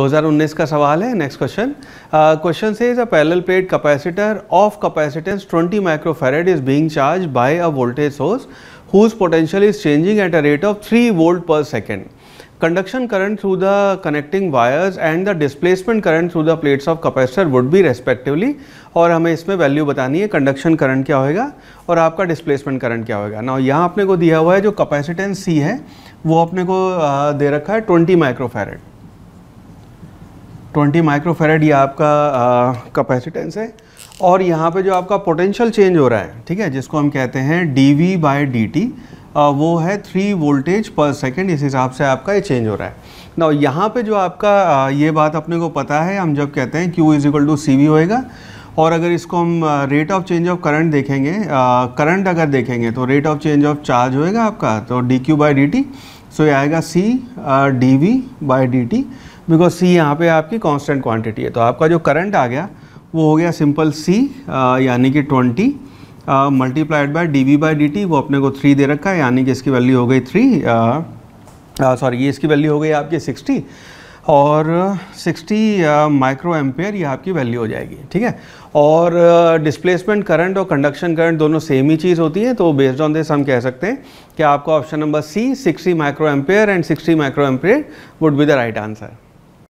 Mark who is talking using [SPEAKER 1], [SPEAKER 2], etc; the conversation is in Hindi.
[SPEAKER 1] 2019 का सवाल है नेक्स्ट क्वेश्चन क्वेश्चन से is a parallel plate capacitor of capacitance 20 microfarad is being charged by a voltage source whose potential is changing at a rate of 3 volt per second conduction current through the connecting wires and the displacement current through the plates of capacitor would be respectively और हमें इसमें वैल्यू बतानी है कंडक्शन करंट क्या होगा और आपका डिस्प्लेसमेंट करंट क्या होगा ना यहाँ आपने को दिया हुआ है जो कैपेसिटेंस सी है वो अपने को uh, दे रखा है ट्वेंटी माइक्रोफेरेट 20 माइक्रोफेरेड ये आपका कैपेसिटेंस है और यहाँ पे जो आपका पोटेंशियल चेंज हो रहा है ठीक है जिसको हम कहते हैं D V by D T वो है थ्री वोल्टेज पर सेकेंड इस हिसाब से आपका ये चेंज हो रहा है ना यहाँ पे जो आपका ये बात अपने को पता है हम जब कहते हैं Q is equal to C V होएगा और अगर इसको हम rate of change of current देखेंगे करंट अगर देखेंगे तो rate of change of charge होएगा आपका तो D Q by D T so ये आएगा C D V by D T because C यहाँ पे आपकी कांस्टेंट क्वांटिटी है तो आपका जो करंट आ गया वो हो गया सिंपल सी यानी कि twenty multiplied by D V by D T वो अपने को थ्री दे रखा है यानी कि इसकी वैल्यू हो गई थ्री सॉरी ये इसकी वैल्यू हो गई आपकी सिक्सटी और सिक्सटी माइक्रो एम्पेयर ये आपकी वैल्यू हो जाएगी ठीक है और डिस्प्लेसमेंट करंट और कंडक्शन करंट दोनों सेम ही चीज़ होती है तो बेस्ड ऑन दिस हम कह सकते हैं कि आपका option number C sixty micro ampere and sixty micro ampere would be the right answer